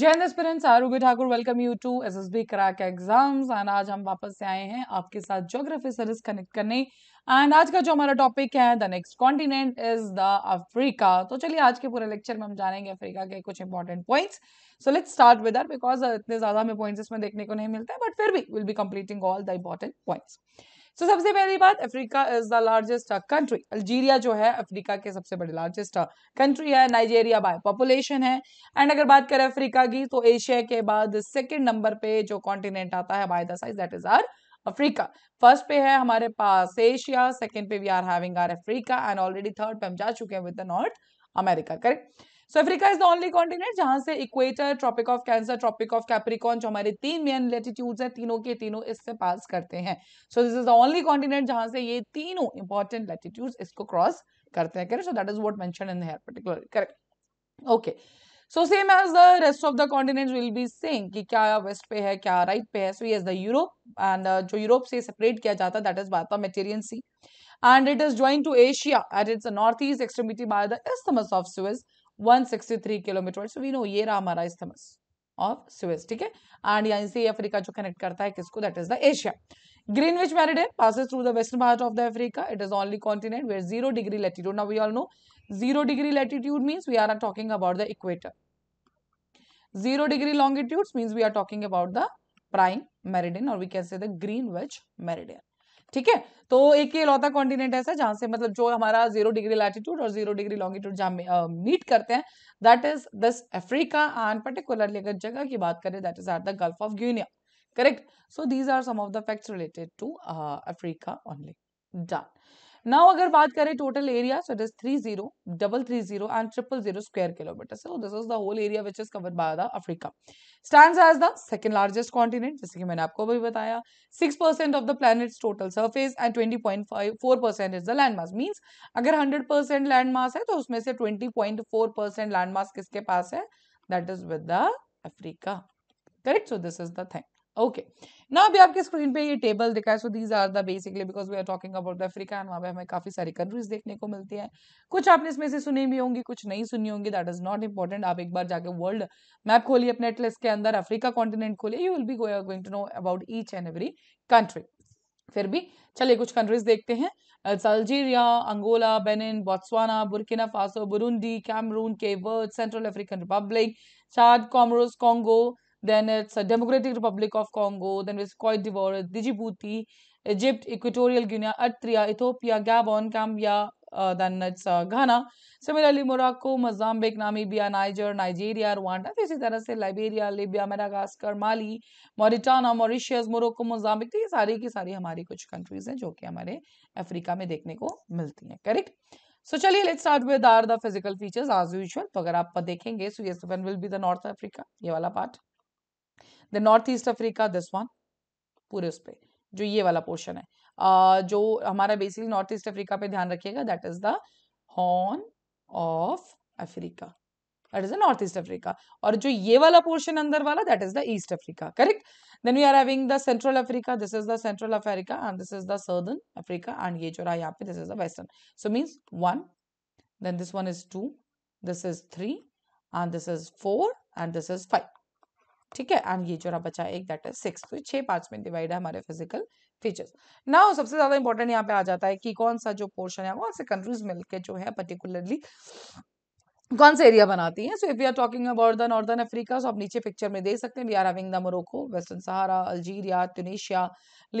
Jain aspirants आरूबी Thakur welcome you to S S B crack exams and आज हम वापस से आए हैं आपके साथ ज्योग्राफी सर्विस कनेक्ट करने एंड आज का जो हमारा टॉपिक है the next continent is the Africa तो चलिए आज के पूरे लेक्चर में हम जानेंगे अफ्रीका के कुछ important points so let's start with because इतने ज्यादा हमें पॉइंट्स इसमें देखने को नहीं मिलते बट फिर भी will be completing all the important points so so, सबसे पहली बात Africa is the largest country Algeria जो है अफ्रीका के सबसे बड़े लार्जेस्ट कंट्री uh, है नाइजेरिया बाय पॉपुलेशन है एंड अगर बात करें अफ्रीका की तो एशिया के बाद सेकेंड नंबर पे जो कॉन्टिनेंट आता है by the size that is are Africa first पे है हमारे पास एशिया सेकेंड पे we are having are Africa and already third पे हम जा चुके हैं with the North America correct so Africa is the only continent जहां से equator Tropic of Cancer Tropic of Capricorn जो हमारे तीन मेन लेटीट्यूड्स हैं तीनों के तीनों इससे पास करते हैं so this is the only continent जहां से ये तीनों इंपॉर्टेंट लेटीट्यूड्स इसको क्रॉस करते हैं सो दैट इज वॉट मैं particular correct okay so same as the rest of the continent will be same कि क्या वेस्ट पे है क्या राइट पे है so yes the Europe and जो यूरोप से सेपरेट किया जाता है दैट इज बात Mediterranean Sea and it is join to Asia at its north east extremity by the isthmus of Suez 163 kilometre so we no ये रहा हमारा isthmus of Swiss ठीक है एंड यहाँ से अफ्रीका जो कनेक्ट करता है किसको that is the Asia Greenwich meridian passes through the western part of the Africa it is only continent where zero degree latitude ना we all know zero degree latitude means we are are talking about the equator zero degree longitude means we are talking about the prime meridian और we can say the Greenwich meridian ठीक है तो एक ही लौता continent ऐसा जहां से मतलब जो हमारा जीरो डिग्री लैटिट्यूड और जीरो डिग्री लॉन्गिट्यूड जहां मीट करते हैं that is this Africa and particularly अगर जगह की बात करें that is are the Gulf of Guinea correct so these are some of the facts related to Africa only done now अगर बात करें total area so this three zero double three zero and triple zero square kilometre so this is the whole area which is covered by the Africa stand as the second largest continent जैसे कि मैंने आपको अभी बताया six percent of the planet's total surface and twenty point five four percent is the land mass means अगर hundred percent land mass है तो उसमें से twenty point four percent land mass किसके पास है that is with the Africa correct so this is the thing okay ना अभी आपके स्क्रीन पे ये टेबल दिखा है so these are the basically because we are talking about Africa and वहाँ पे हमें काफी सारी कंट्रीज देखने को मिलती है कुछ आपने इसमें से सुनी भी होंगी कुछ नहीं सुनी होंगी दैट इज नॉट इंपॉर्टेंट आप एक बार जाके वर्ल्ड मैप खोलिए अपने एटलेस के अंदर अफ्रीका कॉन्टिनेंट खोलिए you will be going to know about each and every country फिर भी चलिए कुछ कंट्रीज देखते हैं Algeria Angola Benin Botswana Burkina Faso Burundi Cameroon Cape Verde Central African Republic Chad Comoros Congo then it's a Democratic Republic of Congo, then it's Cote d'Ivoire, Djibouti, Egypt, Equatorial Guinea, Eritrea, Ethiopia, Gabon, Cambia, uh, then it's uh, Ghana. Similarly, Morocco, Mozambique, Namibia, Niger, Nigeria, Rwanda, this is tarah se liberia libya madagascar mali mauritania mauritius morocco mozambique these ये ki की सारी kuch countries hain jo ki hamare africa mein dekhne ko milti hain correct correct so चलिए let's start with are the physical features as usual तो अगर आप देखेंगे so yes one will be the North Africa ये वाला part the North East Africa this one पूरे उस पर जो ये वाला पोर्शन है जो हमारा बेसिकली नॉर्थ ईस्ट अफ्रीका पे ध्यान रखिएगा that is the Horn of Africa that is the North East Africa और जो ये वाला पोर्शन अंदर वाला that is the East Africa correct then we are having the Central Africa this is the Central Africa and this is the Southern Africa and ये जो रहा यहाँ पे this is the western so means one then this one is two this is three and this is four and this is five ठीक है and ये जो रहा बचा एक दैट इज सिक्स तो छह पार्ट्स में डिवाइड है हमारे फिजिकल फीचर्स नाउ सबसे ज्यादा इंपॉर्टेंट यहाँ पे आ जाता है कि कौन सा जो पोर्शन है वो से कंट्रीज मिलकर जो है पर्टिकुलरली कौन सा एरिया बनाती है so if we are talking about the Northern Africa so आप नीचे पिक्चर में देख सकते हैं we are having the Morocco Western Sahara Algeria Tunisia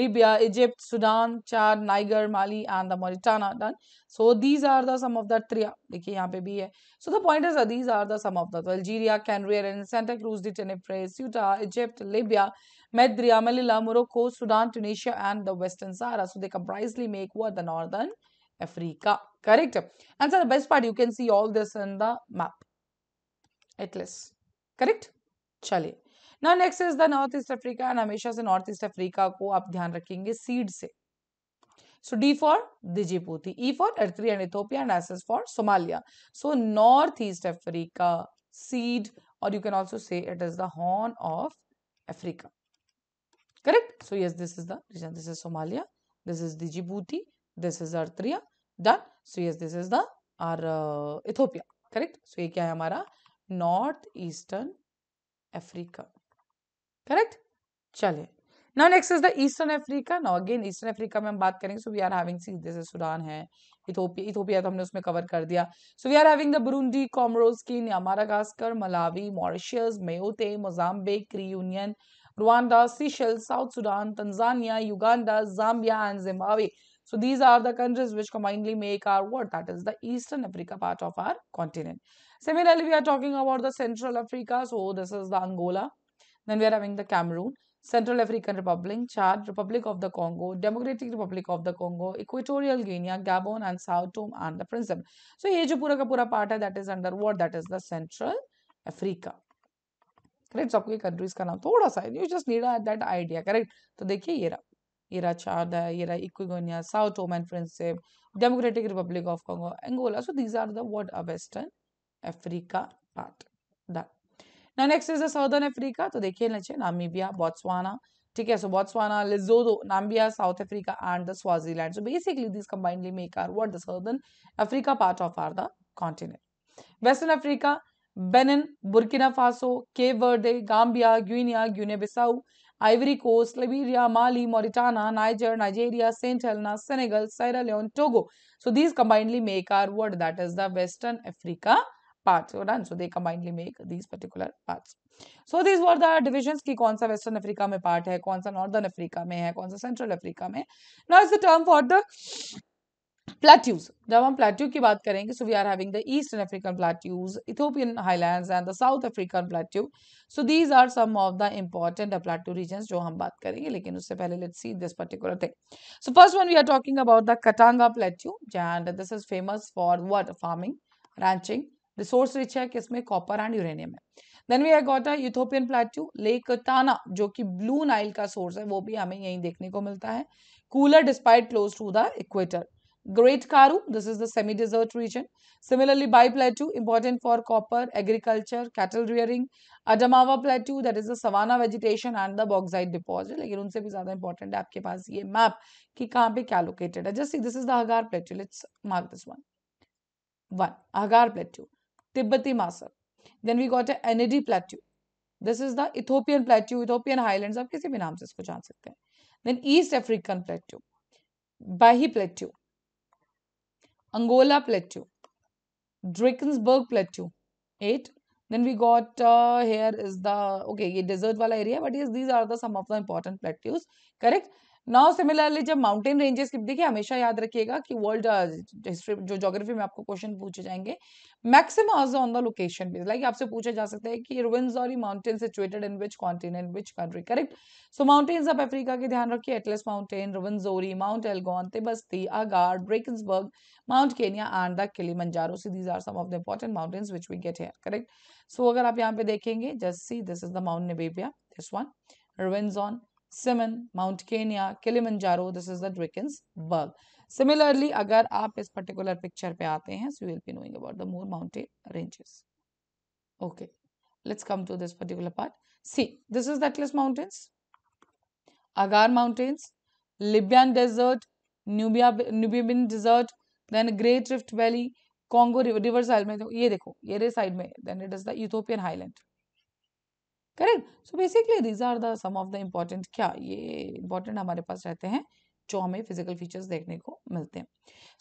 Libya Egypt Sudan Chad Niger Mali and the Mauritania done so these are the some of the त्रिया देखिए यहाँ पे भी है so the point is these are the some of the Algeria Canaries and Santa Cruz the टेनेफ्रे सूटा Egypt Libya Madeira Melilla Morocco Sudan Tunisia and the Western Sahara so they comprise make our the Northern Africa. Correct? And so the best part, you can see all this in the map. Atlas. Correct? चलिए ना next is the North East Africa and हमेशा से africa east Africa को आप ध्यान रखेंगे seed से So D for Djibouti, E for Eritrea and Ethiopia, and S is for Somalia. So Northeast Africa seed, or you can also say it is the Horn of Africa. Correct? So yes, this is the region. This is Somalia. This is Djibouti. This is Eritrea. Done. So yes, this is the our uh, Ethiopia. Correct. So ये क्या है हमारा north eastern Africa correct चले now next is the eastern Africa now again eastern Africa में हम बात करेंगे so we are having see this is Sudan है इथोपिया इथोपिया तो हमने उसमें कवर कर दिया so we are having the Burundi Comoros की गास्कर Malawi Mauritius Mayotte Mozambique Reunion Rwanda Seychelles, South Sudan Tanzania Uganda Zambia and Zimbabwe. So these are the countries which combinedly make our what? That is the Eastern Africa part of our continent. Similarly, we are talking about the Central Africa. So this is the Angola. Then we are having the Cameroon. Central African Republic, Chad, Republic of the Congo, Democratic Republic of the Congo, Equatorial Guinea, Gabon and Sao Tome and the Principe. So this is the का part that is under what? That is the Central Africa. Correct. so, countries ये countries का नाम थोड़ा You just need need that idea correct तो देखिए ये Iraq, Chad, Iraq, Equatoria, South Oman Friendship, Democratic Republic of Congo, Angola. So these are the what are Western Africa part. Done. Now next is the Southern Africa. तो देखिए नीचे Namibia, Botswana. ठीक है so Botswana Lesotho Namibia South Africa and the Swaziland so basically this combinedly make are what the southern Africa part of our the continent western Africa Benin Burkina Faso Cape Verde Gambia Guinea Guinea Bissau Ivory Coast, Liberia, Mali, Mauritania, Niger, Nigeria, St. Helena, Senegal, Sierra Leone, Togo. So these combinedly make our word That is the Western Africa part. So done. So they combinedly make these particular parts. So these were the divisions ki kaun Western Africa mein part hai, kaun Northern Africa mein hai, kaun Central Africa mein. Now is the term for the plateaus जब हम plateau की बात करेंगे so we are having the eastern African plateaus Ethiopian highland and the South African plateau so these are some of the important plateau region जो हम बात करेंगे लेकिन उससे पहले let see this particular thing so first one we are talking about the Katanga plateau and this is famous for what farming ranching resource rich है किसमें copper and uranium है then we I got Ethiopian plateau Lake Tana जो कि blue Nile का source है वो भी हमें यहीं देखने को मिलता है cooler despite close to the equator Great Karu, this is the semi-desert region. Similarly, Bai Plateau, important for copper, agriculture, cattle rearing. Adamawa Plateau, that is the savanna vegetation and the bauxite deposit. लेकिन उनसे भी ज़्यादा important है आपके पास ये map कि कहाँ पे क्या located है. Just see, this is the agar Plateau. Let's mark this one. One, agar Plateau, tibeti Masar. Then we got a Enedi Plateau. This is the Ethiopian Plateau, Ethiopian Highlands. आप किसी भी नाम से इसको जान सकते हैं. Then East African Plateau, Bahi Plateau. Angola Plateau, Drakensberg Plateau, eight. Then we got uh, here is the, okay, ये desert वाला area, but yes, these are the some of the important plateaus, correct? Now similarly जब mountain ranges की देखिए हमेशा याद रखिएगा कि world history uh, जो जोग्राफी में आपको क्वेश्चन पूछे जाएंगे maximum on the location base like आपसे पूछा जा सकता है कि रुविन्स और mountain situated in which continent which country correct so mountains of Africa के ध्यान रखिए Atlas mountain Rwenzori mount Elgon Tibesti Ahaggar Drakensberg mount Kenya and the Kilimanjaro see these are some of the important mountains which we get here correct so अगर आप यहाँ पे देखेंगे just see this is the mount नेबेबिया this one रुविन्स Simien mount Kenya Kilimanjaro this is the डिकन्स similarly अगर आप इस पर्टिकुलर पिक्चर पे आते हैं so will be knowing about the more mountain ranges okay let's come to this particular part see this is the Atlas mountains Ahaggar mountains Libyan desert Nubia desert then Great Rift Valley Congo river side में तो ये देखो ये side में then it is the Ethiopian highland correct so basically these are the some of the important क्या ये important हमारे पास रहते हैं जो हमें फिजिकल फीचर्स देखने को मिलते हैं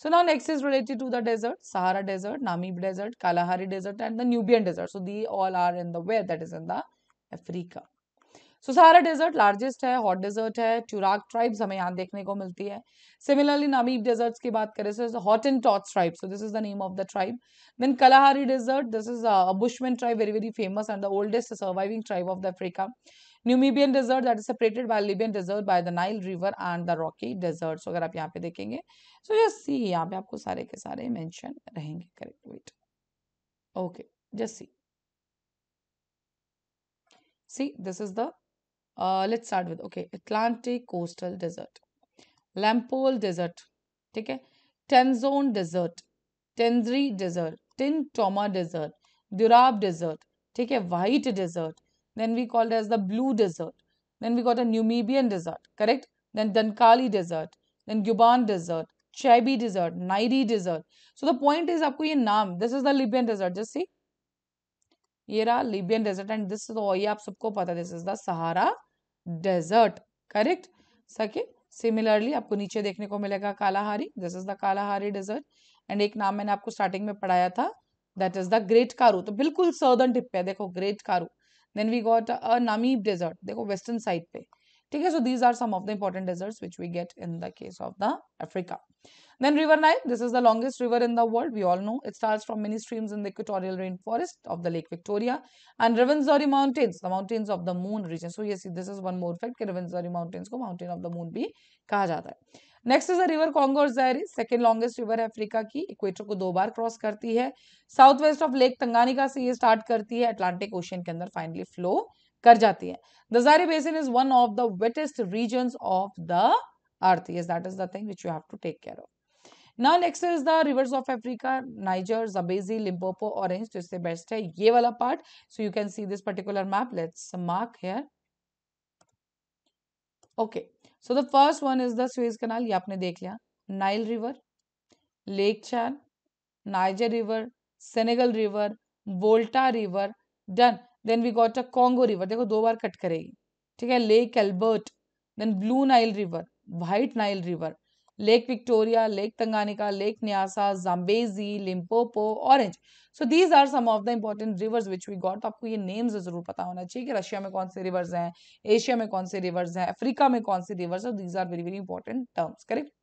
so now next is related to the desert Sahara desert Namib desert Kalahari desert and the Nubian desert so they all are in the where that is in the Africa Sahara desert largest है hot desert है Tuareg tribes हमें यहाँ देखने को मिलती है similarly Namib desserts की बात करें हॉट एंड टॉट tribe so this is the name of the tribe then Kalahari desert this is Bushman tribe very very famous and the oldest surviving tribe of the Africa Nubian desert that is separated by Libyan desert by the Nile river and the rocky desert अगर आप यहाँ पे देखेंगे so just see यहाँ पे आपको सारे के सारे मैंशन रहेंगे correct wait okay just see see this is the Uh, let's start with okay atlantic coastal desert lampole desert take tenzone desert tenzri desert tin toma desert durab desert take white desert then we called as the blue desert then we got a numibian desert correct then dankali desert then guban desert Shabi desert nairi desert so the point is aapko ye naam this is the libyan desert just see ये रहा Libyan desert and this तो ये आप सबको पता this is the Sahara desert correct सके similarly आपको नीचे देखने को मिलेगा Kalahari this is the Kalahari desert and एक नाम मैंने आपको स्टार्टिंग में पढ़ाया था that is the Great Karoo तो बिल्कुल सर्दर्न टिप पे देखो Great Karoo then we got a Namib desert देखो वेस्टर्न साइड पे ठीक है so these are some of the important deserts which we get in the case of the africa then river nile this is the longest river in the world we all know it starts from many streams in the equatorial rainforest of the lake victoria and revenzori mountains the mountains of the moon region so yes this is one more fact revenzori mountains ko mountain of the moon bhi kaha jata hai next is the river Congo और Zaire second longest river Africa की equator को दो बार cross करती है south west of lake Tanganyika से ये start करती है अटलांटिक ओशियन के अंदर फाइनली फ्लो कर जाती है the Zaire basin is one of the wettest region of the earth ये that is thing which you have to take care of ना next is the rivers of Africa Niger Zambezi Limpopo Orange तो इससे best है ये वाला part so you can see this particular map let's mark here okay so the first one is the Suez canal ये आपने देख लिया Nile river lake chain Niger river Senegal river Volta river done then we got a Congo river देखो दो बार cut करेगी ठीक है lake Albert then Blue Nile river White Nile river lake Victoria lake Tanganyika lake Nyasa Zambezi Limpopo Orange so these are some of the important rivers which we got तो आपको ये names जरूर पता होना चाहिए कि रशिया में कौन से रिवर्स हैं एशिया में कौन से रिवर्स हैं अफ्रीका में कौन से रिवर्स हैं these are very very important terms correct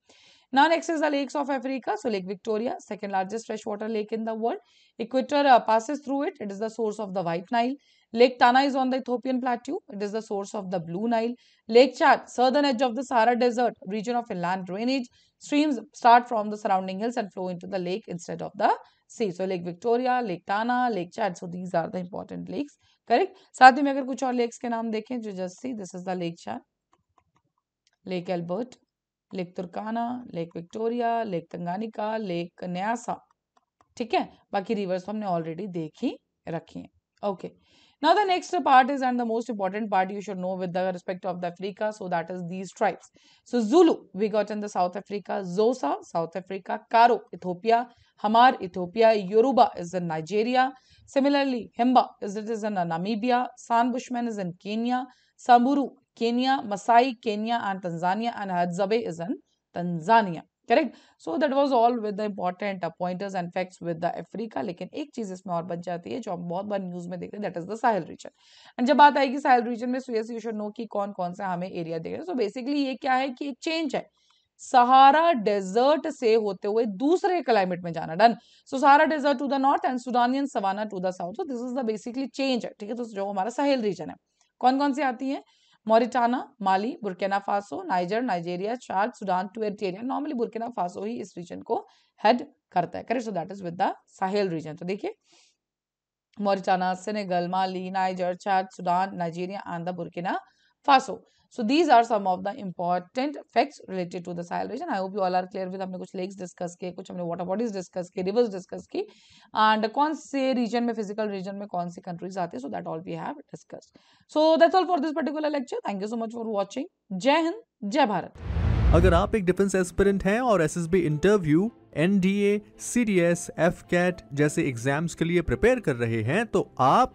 Now next is the lakes of Africa. So Lake Victoria, second largest freshwater lake in the world. Equator uh, passes through it. It is the source of the White Nile. Lake Tana is on the Ethiopian plateau. It is the source of the Blue Nile. Lake Chad, southern edge of the Sahara Desert, region of inland drainage. Streams start from the surrounding hills and flow into the lake instead of the sea. So, Lake Victoria, Lake Tana, Lake Chad. So, these are the important lakes. Correct? साथ ही में अगर कुछ और lakes के just see, this is the Lake Chad, Lake Albert, lake Turkana lake Victoria lake Tanganyika lake Nyasa ठीक है बाकी reverse तो हमने ऑलरेडी देख ही रखी है okay now the next part is and the most important part you should know with respect of the Africa so that is these tribes so Zulu we got in the South Africa Xhosa South Africa Karo Ethiopia Hamar Ethiopia Yoruba is in Nigeria similarly Himba is it is in Namibia San Bushman is in Kenya Samburu Kenya, Masai, Kenya and Tanzania and Hadzabe is in Tanzania. Correct so that was all with the important pointers and facts with the Africa लेकिन एक चीज इसमें और बच जाती है जो आप बहुत बार न्यूज में देखते हैं that is the Sahel region and जब बात आएगी साहल रीजन में so yes you should know कि कौन कौन सा हमें एरिया देख रहे हैं सो बेसिकली ये क्या है कि एक चेंज है सहारा डेजर्ट से होते हुए दूसरे क्लाइमेट में जाना done so Sahara desert to the north and Sudanian savanna to the south so this is the basically change है ठीक है तो जो हमारा साहेल रीजन है कौन कौन सी आती है Mauritania Mali Burkina Faso Niger Nigeria चार्ज Sudan to Eritrea normally Burkina Faso ही इस रीजन को हेड करता है correct so that is with the Sahel region तो देखिए मोरिटाना सेनेगल माली नाइजर चार्ज Sudan Nigeria and the Burkina Faso so these are some of the important facts related to the Sahelian I hope you all are clear with हमने कुछ lakes discuss किए कुछ हमने water bodies discuss की rivers discuss की and कौन से reason में फिजिकल रीजन में कौन सी कंट्रीज आती है so that all we have discuss so that's all for this particular lecture thank you so much for watching जय हिंद जय भारत अगर आप एक डिफेंस एस्पिरेंट हैं और S interview N D A C D S F CAT जैसे exams के लिए प्रिपेयर कर रहे हैं तो आप